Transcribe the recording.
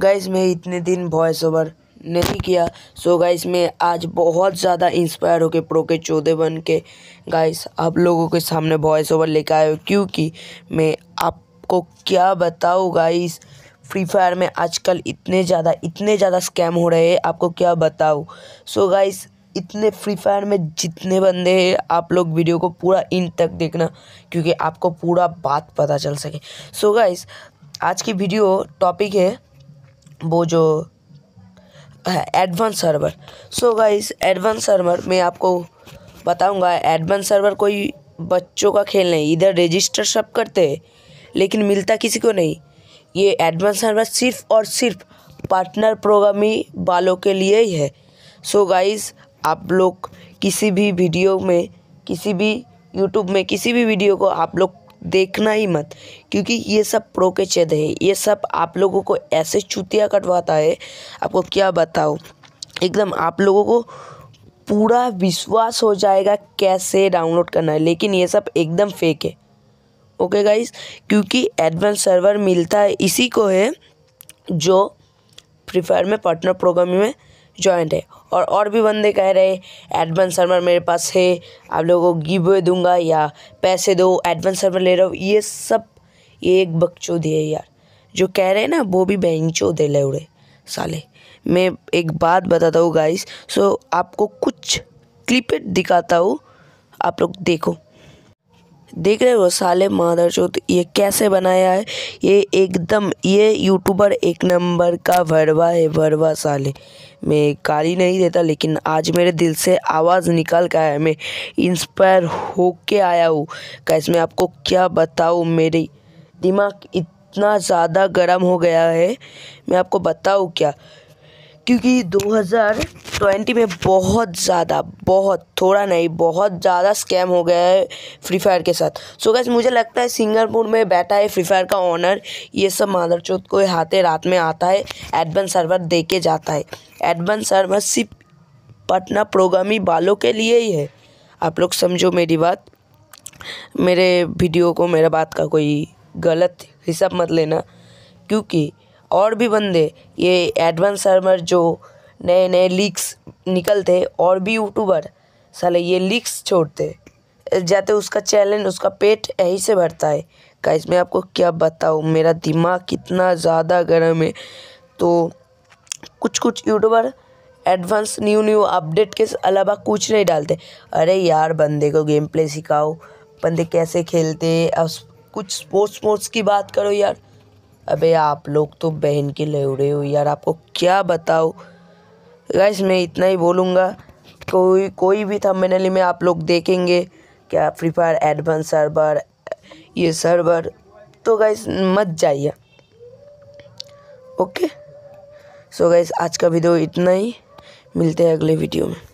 guys मैं इतने दिन वॉइस ओवर नहीं किया सो गाइस मैं आज बहुत ज़्यादा इंस्पायर होके प्रो के चौदह बन के गाइस आप लोगों के सामने वॉइस ओवर लेकर आए हो क्योंकि मैं आपको क्या बताऊँ गाइस फ्री फायर में आजकल इतने ज़्यादा इतने ज़्यादा स्कैम हो रहे हैं आपको क्या बताऊँ सो गाइस इतने फ्री फायर में जितने बंदे हैं आप लोग वीडियो को पूरा इन तक देखना क्योंकि आपको पूरा बात पता चल सके सो so गाइस आज की वीडियो टॉपिक है वो जो advance server so guys advance server मैं आपको बताऊंगा एडवांस सर्वर कोई बच्चों का खेल नहीं इधर रजिस्टर सब करते हैं लेकिन मिलता किसी को नहीं ये एडवांस सर्वर सिर्फ और सिर्फ पार्टनर प्रोग्रामी बालों के लिए ही है सो so गाइस आप लोग किसी भी वीडियो में किसी भी यूट्यूब में किसी भी वीडियो को आप लोग देखना ही मत क्योंकि ये सब प्रो के चेद है ये सब आप लोगों को ऐसे चुतिया कटवाता है आपको क्या बताओ एकदम आप लोगों को पूरा विश्वास हो जाएगा कैसे डाउनलोड करना है लेकिन ये सब एकदम फेक है ओके गाइस क्योंकि एडवांस सर्वर मिलता है इसी को है जो फ्री फायर में पार्टनर प्रोग्राम में जॉइंट है और और भी बंदे कह रहे हैं एडवांस सर्वर मेरे पास है आप लोगों को गिव दूंगा या पैसे दो एडवांस सर्वर ले रहा हो ये सब ये एक बकचोद दिए यार जो कह रहे हैं ना वो भी बेंचो दे ले उड़े साले मैं एक बात बताता हूँ गाइस सो आपको कुछ क्लिपेट दिखाता हूँ आप लोग देखो देख रहे हो साले मादर चौथ ये कैसे बनाया है ये एकदम ये यूट्यूबर एक नंबर का भरवा है भरवा साले मैं गाली नहीं देता लेकिन आज मेरे दिल से आवाज़ निकल गया है मैं इंस्पायर हो के आया हूँ कैस मैं आपको क्या बताऊँ मेरी दिमाग इतना ज़्यादा गर्म हो गया है मैं आपको बताऊँ क्या क्योंकि 2020 में बहुत ज़्यादा बहुत थोड़ा नहीं बहुत ज़्यादा स्कैम हो गया है फ्री फायर के साथ सो so गैस मुझे लगता है सिंगापुर में बैठा है फ्री फायर का ऑनर ये सब माधर चौथ को हाथे रात में आता है एडवन सर्वर दे के जाता है एडवन सर्वर सिर्फ पटना प्रोग्रामी बालों के लिए ही है आप लोग समझो मेरी बात मेरे वीडियो को मेरा बात का कोई गलत हिसाब मत लेना क्योंकि और भी बंदे ये एडवांस सर्वर जो नए नए लीक्स निकलते और भी यूट्यूबर साले ये लीक्स छोड़ते जाते उसका चैलेंज उसका पेट यहीं से भरता है का मैं आपको क्या बताऊँ मेरा दिमाग कितना ज़्यादा गर्म है तो कुछ कुछ YouTuber advance new new update के अलावा कुछ नहीं डालते अरे यार बंदे को गेम प्ले सिखाओ बंदे कैसे खेलते अब कुछ स्पोर्ट्स स्पोर्ट्स की बात करो यार अबे आप लोग तो बहन के लौड़े हो यार आपको क्या बताओ गैस मैं इतना ही बोलूँगा कोई कोई भी थंबनेल में आप लोग देखेंगे क्या फ्री फायर एडवांस सर्वर ये सर्वर तो गैस मत जाइए ओके सो गैस आज का वीडियो इतना ही मिलते हैं अगले वीडियो में